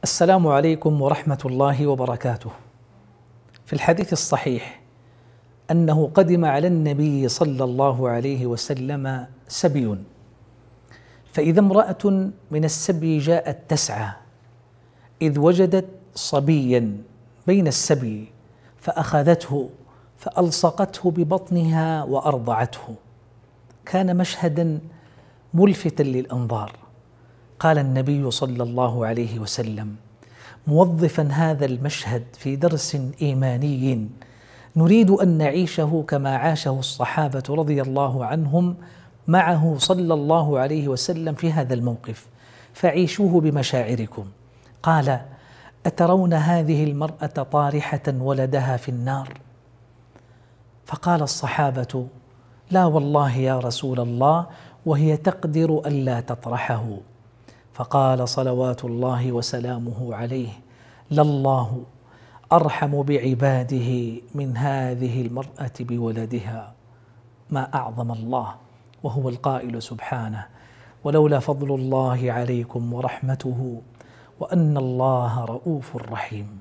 السلام عليكم ورحمه الله وبركاته. في الحديث الصحيح انه قدم على النبي صلى الله عليه وسلم سبي فاذا امراه من السبي جاءت تسعى اذ وجدت صبيا بين السبي فاخذته فالصقته ببطنها وارضعته كان مشهدا ملفتا للانظار قال النبي صلى الله عليه وسلم موظفا هذا المشهد في درس ايماني نريد ان نعيشه كما عاشه الصحابه رضي الله عنهم معه صلى الله عليه وسلم في هذا الموقف فعيشوه بمشاعركم قال اترون هذه المراه طارحه ولدها في النار فقال الصحابه لا والله يا رسول الله وهي تقدر الا تطرحه فقال صلوات الله وسلامه عليه لله ارحم بعباده من هذه المراه بولدها ما اعظم الله وهو القائل سبحانه ولولا فضل الله عليكم ورحمته وان الله رؤوف رحيم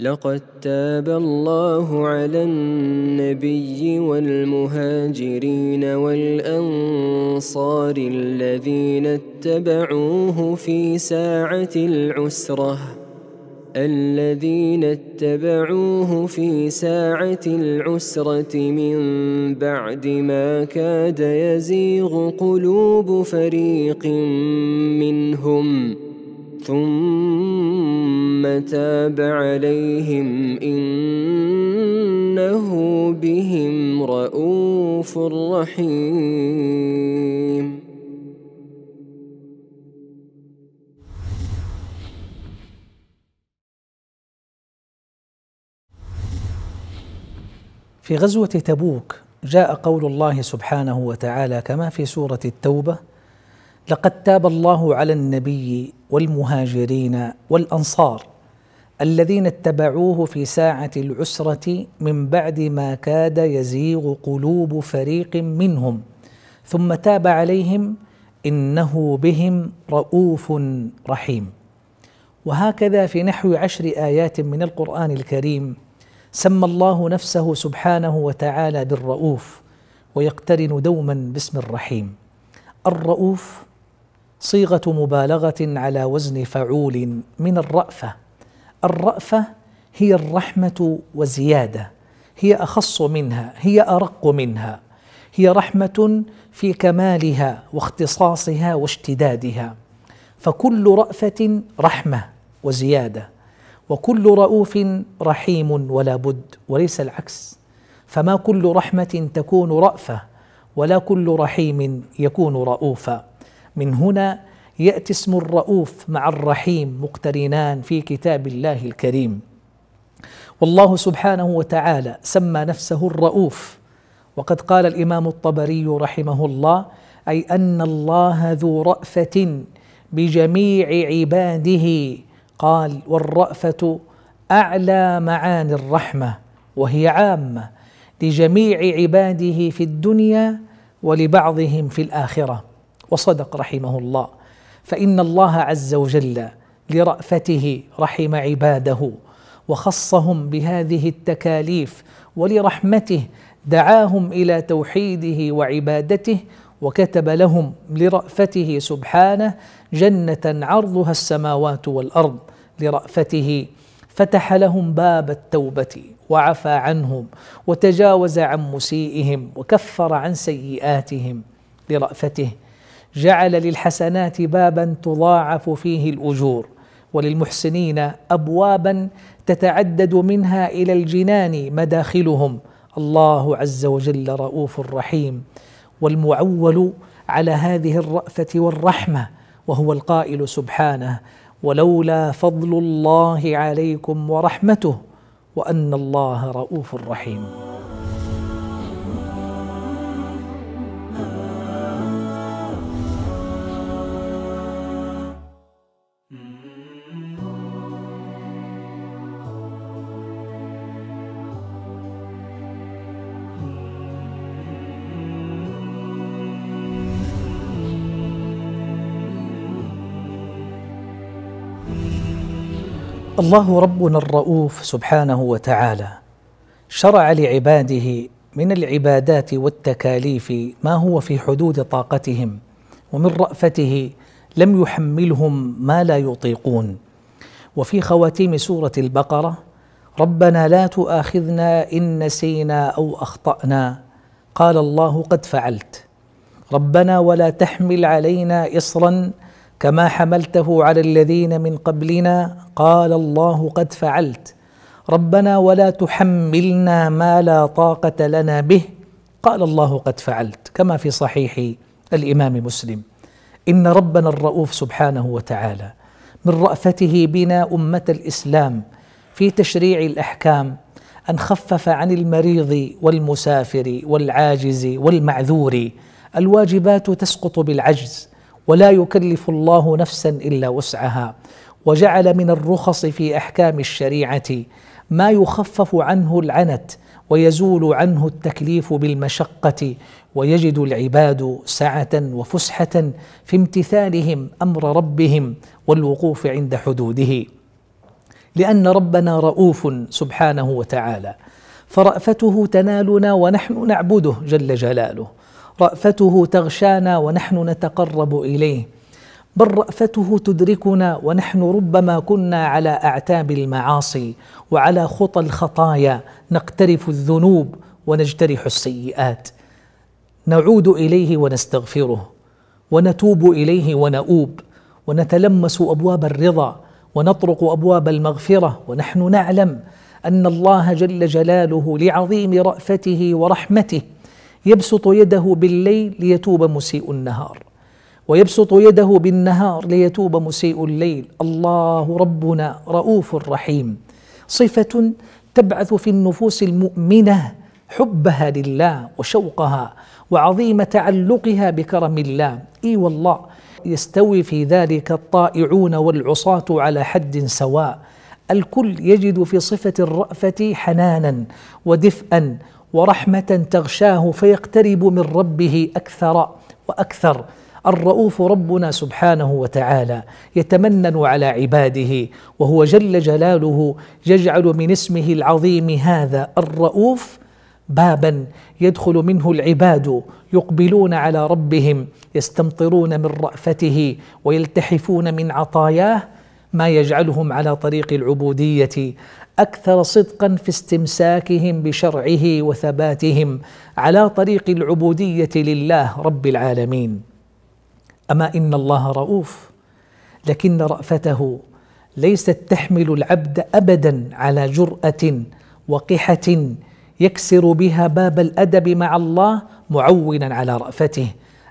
لقد تاب الله على النبي والمهاجرين والأنصار الذين اتبعوه في ساعة العسرة الذين اتبعوه في ساعة العسرة من بعد ما كاد يزيغ قلوب فريق منهم ثم ثم تاب عليهم إنه بهم رؤوف رحيم في غزوة تبوك جاء قول الله سبحانه وتعالى كما في سورة التوبة لقد تاب الله على النبي والمهاجرين والانصار الذين اتبعوه في ساعه العسره من بعد ما كاد يزيغ قلوب فريق منهم ثم تاب عليهم انه بهم رؤوف رحيم وهكذا في نحو عشر ايات من القران الكريم سمى الله نفسه سبحانه وتعالى بالرؤوف ويقترن دوما باسم الرحيم الرؤوف صيغه مبالغه على وزن فعول من الرافه الرافه هي الرحمه وزياده هي اخص منها هي ارق منها هي رحمه في كمالها واختصاصها واشتدادها فكل رافه رحمه وزياده وكل رؤوف رحيم ولا بد وليس العكس فما كل رحمه تكون رافه ولا كل رحيم يكون رؤوفا من هنا ياتي اسم الرؤوف مع الرحيم مقترنان في كتاب الله الكريم والله سبحانه وتعالى سمى نفسه الرؤوف وقد قال الامام الطبري رحمه الله اي ان الله ذو رافه بجميع عباده قال والرافه اعلى معاني الرحمه وهي عامه لجميع عباده في الدنيا ولبعضهم في الاخره وصدق رحمه الله فان الله عز وجل لرافته رحم عباده وخصهم بهذه التكاليف ولرحمته دعاهم الى توحيده وعبادته وكتب لهم لرأفته سبحانه جنة عرضها السماوات والأرض لرأفته فتح لهم باب التوبة وعفى عنهم وتجاوز عن مسيئهم وكفر عن سيئاتهم لرأفته جعل للحسنات بابا تضاعف فيه الاجور وللمحسنين ابوابا تتعدد منها الى الجنان مداخلهم الله عز وجل رؤوف رحيم والمعول على هذه الرأفة والرحمة وهو القائل سبحانه ولولا فضل الله عليكم ورحمته وأن الله رؤوف رحيم الله ربنا الرؤوف سبحانه وتعالى شرع لعباده من العبادات والتكاليف ما هو في حدود طاقتهم ومن رأفته لم يحملهم ما لا يطيقون وفي خواتيم سورة البقرة ربنا لا تؤاخذنا إن نسينا أو أخطأنا قال الله قد فعلت ربنا ولا تحمل علينا إصرا كما حملته على الذين من قبلنا قال الله قد فعلت ربنا ولا تحملنا ما لا طاقه لنا به قال الله قد فعلت كما في صحيح الامام مسلم ان ربنا الرؤوف سبحانه وتعالى من رافته بنا امه الاسلام في تشريع الاحكام ان خفف عن المريض والمسافر والعاجز والمعذور الواجبات تسقط بالعجز ولا يكلف الله نفسا الا وسعها وجعل من الرخص في احكام الشريعه ما يخفف عنه العنت ويزول عنه التكليف بالمشقه ويجد العباد سعه وفسحه في امتثالهم امر ربهم والوقوف عند حدوده لان ربنا رؤوف سبحانه وتعالى فرأفته تنالنا ونحن نعبده جل جلاله رأفته تغشانا ونحن نتقرب إليه بل رأفته تدركنا ونحن ربما كنا على أعتاب المعاصي وعلى خطى الخطايا نقترف الذنوب ونجترح السيئات نعود إليه ونستغفره ونتوب إليه ونؤوب ونتلمس أبواب الرضا ونطرق أبواب المغفرة ونحن نعلم أن الله جل جلاله لعظيم رأفته ورحمته يبسط يده بالليل ليتوب مسيء النهار ويبسط يده بالنهار ليتوب مسيء الليل الله ربنا رؤوف رحيم صفه تبعث في النفوس المؤمنه حبها لله وشوقها وعظيم تعلقها بكرم الله اي والله يستوي في ذلك الطائعون والعصاة على حد سواء الكل يجد في صفة الرأفة حنانا ودفئا ورحمة تغشاه فيقترب من ربه أكثر وأكثر الرؤوف ربنا سبحانه وتعالى يتمنن على عباده وهو جل جلاله يجعل من اسمه العظيم هذا الرؤوف بابا يدخل منه العباد يقبلون على ربهم يستمطرون من رأفته ويلتحفون من عطاياه ما يجعلهم على طريق العبوديه اكثر صدقا في استمساكهم بشرعه وثباتهم على طريق العبوديه لله رب العالمين اما ان الله رؤوف لكن رافته ليست تحمل العبد ابدا على جراه وقحه يكسر بها باب الادب مع الله معونا على رافته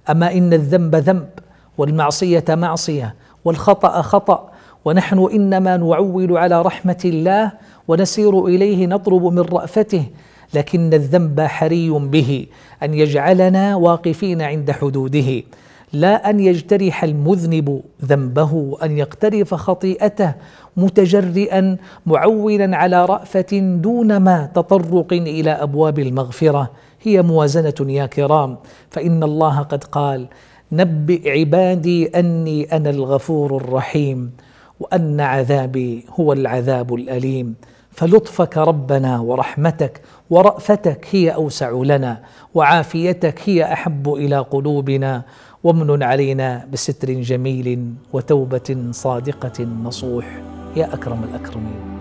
اما ان الذنب ذنب والمعصيه معصيه والخطا خطأ ونحن انما نعول على رحمه الله ونسير اليه نطلب من رافته لكن الذنب حري به ان يجعلنا واقفين عند حدوده لا ان يجترح المذنب ذنبه ان يقترف خطيئته متجرئا معولا على رافه دون ما تطرق الى ابواب المغفره هي موازنه يا كرام فان الله قد قال نبئ عبادي اني انا الغفور الرحيم وان عذابي هو العذاب الاليم فلطفك ربنا ورحمتك ورأفتك هي أوسع لنا وعافيتك هي أحب إلى قلوبنا وامن علينا بستر جميل وتوبة صادقة نصوح يا أكرم الأكرمين